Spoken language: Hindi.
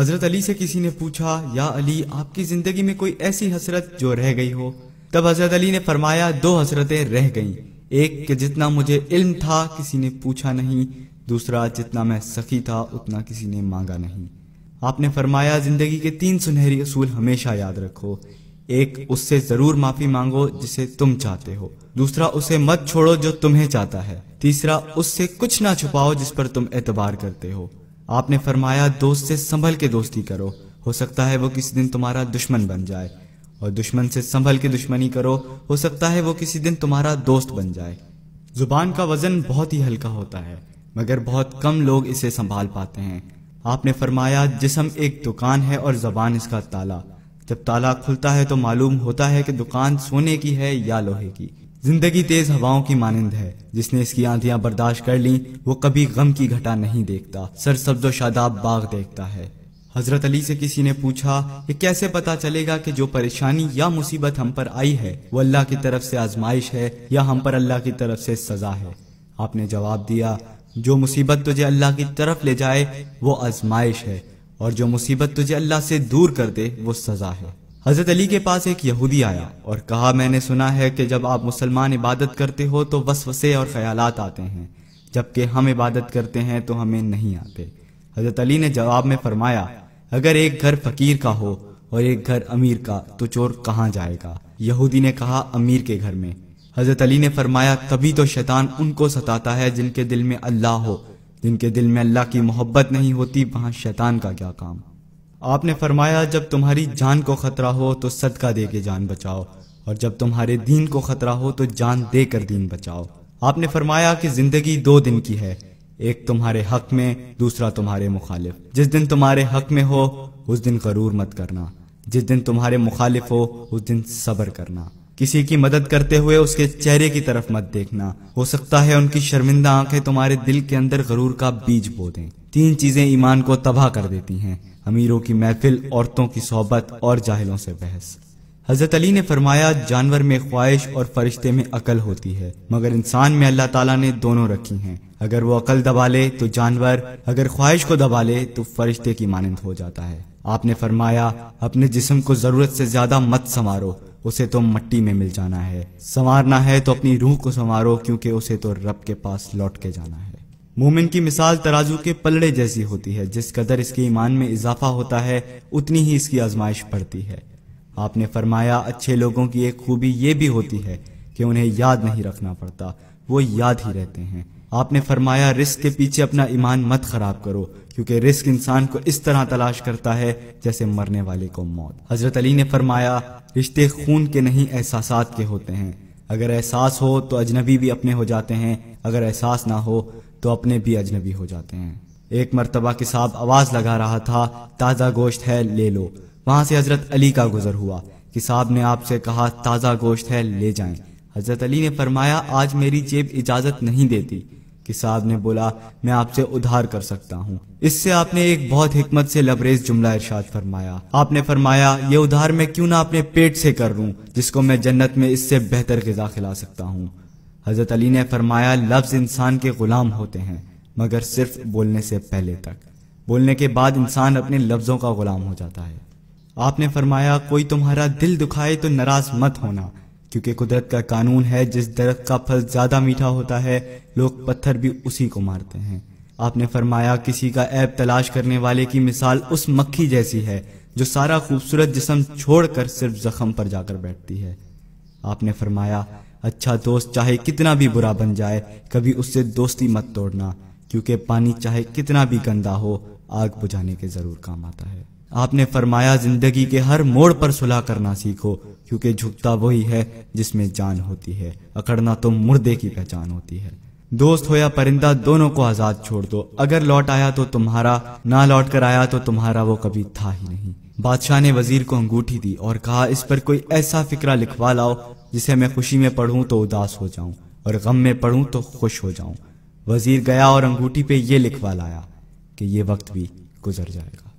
हजरत अली से किसी ने पूछा या अली आपकी जिंदगी में कोई ऐसी हसरत जो रह गई हो तब हजरत अली ने फरमाया दो हसरतें रह गईं एक कि जितना मुझे इल्म था किसी ने पूछा नहीं दूसरा जितना मैं सखी था उतना किसी ने मांगा नहीं आपने फरमाया जिंदगी के तीन सुनहरी असूल हमेशा याद रखो एक उससे जरूर माफी मांगो जिसे तुम चाहते हो दूसरा उसे मत छोड़ो जो तुम्हें चाहता है तीसरा उससे कुछ ना छुपाओ जिस पर तुम एतबार करते हो आपने फरमाया दोस्त से संभल के दोस्ती करो हो सकता है वो किसी दिन तुम्हारा दुश्मन बन जाए और दुश्मन से संभल के दुश्मनी करो हो सकता है वो किसी दिन तुम्हारा दोस्त बन जाए जुबान का वजन बहुत ही हल्का होता है मगर बहुत कम लोग इसे संभाल पाते हैं आपने फरमाया जिसम एक दुकान है और जबान इसका ताला जब ताला खुलता है तो मालूम होता है कि दुकान सोने की है या लोहे की जिंदगी तेज हवाओं की मानंद है जिसने इसकी आंधियां बर्दाश्त कर ली वो कभी गम की घटा नहीं देखता सर सब्जो शादाब बाग देखता है हजरत अली से किसी ने पूछा कि कैसे पता चलेगा कि जो परेशानी या मुसीबत हम पर आई है वो अल्लाह की तरफ से आजमाइश है या हम पर अल्लाह की तरफ से सजा है आपने जवाब दिया जो मुसीबत तुझे अल्लाह की तरफ ले जाए वो आजमाइश है और जो मुसीबत तुझे अल्लाह से दूर कर दे वो सजा है हजरत अली के पास एक यहूदी आया और कहा मैंने सुना है कि जब आप मुसलमान इबादत करते हो तो वसवसे और ख्यालात आते हैं जबकि हम इबादत करते हैं तो हमें नहीं आते हजरत अली ने जवाब में फरमाया अगर एक घर फकीर का हो और एक घर अमीर का तो चोर कहाँ जाएगा यहूदी ने कहा अमीर के घर में हजरत अली ने फरमाया तभी तो शैतान उनको सताता है जिनके दिल में अल्लाह हो जिनके दिल में अल्लाह की मोहब्बत नहीं होती वहां शैतान का क्या काम आपने फरमाया जब तुम्हारी जान को खतरा हो तो सदका दे के जान बचाओ और जब तुम्हारे दीन को खतरा हो तो जान दे कर दीन बचाओ आपने फरमाया कि जिंदगी दो दिन की है एक तुम्हारे हक में दूसरा तुम्हारे मुखालिफ जिस दिन तुम्हारे हक में हो उस दिन गरूर मत करना जिस दिन तुम्हारे मुखालिफ हो उस दिन सब्र करना किसी की मदद करते हुए उसके चेहरे की तरफ मत देखना हो सकता है उनकी शर्मिंदा आंखें तुम्हारे दिल के अंदर गरूर का बीज बो दें तीन चीजें ईमान को तबाह कर देती हैं अमीरों की महफिल औरतों की सोहबत और जाहिलों से बहस हजरत अली ने फरमाया जानवर में ख्वाहिश और फरिश्ते में अकल होती है मगर इंसान में अल्लाह ताला ने दोनों रखी हैं अगर वो अकल दबा ले तो जानवर अगर ख्वाहिश को दबा ले तो फरिश्ते की मानंद हो जाता है आपने फरमाया अपने जिस्म को जरूरत से ज्यादा मत संवारो उसे तो मट्टी में मिल जाना है संवारना है तो अपनी रूह को संवारो क्योंकि उसे तो रब के पास लौट के जाना है मोमिन की मिसाल तराजू के पलड़े जैसी होती है जिस कदर इसके ईमान में इजाफा होता है उतनी ही इसकी आजमाइश पड़ती है आपने फरमाया अच्छे लोगों की एक खूबी ये भी होती है कि उन्हें याद नहीं रखना पड़ता वो याद ही रहते हैं आपने फरमाया रिस्क के पीछे अपना ईमान मत खराब करो क्योंकि रिस्क इंसान को इस तरह तलाश करता है जैसे मरने वाले को मौत हजरत अली ने फरमाया रिश्ते खून के नहीं एहसास के होते हैं अगर एहसास हो तो अजनबी भी अपने हो जाते हैं अगर एहसास ना हो तो अपने भी अजनबी हो जाते हैं एक मरतबा के साहब आवाज लगा रहा था ताज़ा गोश्त है ले लो वहां से हजरत अली का गुजर हुआ कि साहब ने आपसे कहा ताज़ा गोश्त है ले जाएं हजरत अली ने फरमाया आज मेरी जेब इजाजत नहीं देती किसाद ने बोला मैं आपसे उधार कर सकता हूँ इससे आपने एक बहुत हिकमत से लबरेज जुमला इरशाद फरमाया आपने फरमाया ये उधार मैं क्यों ना अपने पेट से कर लूँ जिसको मैं जन्नत में इससे बेहतर गजा खिला सकता हूँ हजरत अली ने फरमाया लफ्ज इंसान के गुलाम होते हैं मगर सिर्फ बोलने से पहले तक बोलने के बाद इंसान अपने लफ्जों का गुलाम हो जाता है आपने फरमाया कोई तुम्हारा दिल दुखाए तो नाराज मत होना क्योंकि कुदरत का कानून है जिस दरख्त का फल ज्यादा मीठा होता है लोग पत्थर भी उसी को मारते हैं आपने फरमाया किसी का ऐप तलाश करने वाले की मिसाल उस मक्खी जैसी है जो सारा खूबसूरत जिसम छोड़कर सिर्फ जख्म पर जाकर बैठती है आपने फरमाया अच्छा दोस्त चाहे कितना भी बुरा बन जाए कभी उससे दोस्ती मत तोड़ना क्योंकि पानी चाहे कितना भी गंदा हो आग बुझाने के जरूर काम आता है आपने फरमाया जिंदगी के हर मोड़ पर सुलह करना सीखो क्योंकि झुकता वही है जिसमें जान होती है अकड़ना तो मुर्दे की पहचान होती है दोस्त हो या परिंदा दोनों को आजाद छोड़ दो अगर लौट आया तो तुम्हारा ना लौट कर आया तो तुम्हारा वो कभी था ही नहीं बादशाह ने वजीर को अंगूठी दी और कहा इस पर कोई ऐसा फिक्रा लिखवा लाओ जिसे मैं खुशी में पढ़ूं तो उदास हो जाऊं और गम में पढ़ूं तो खुश हो जाऊं वजीर गया और अंगूठी पे ये लिखवा लाया कि ये वक्त भी गुजर जाएगा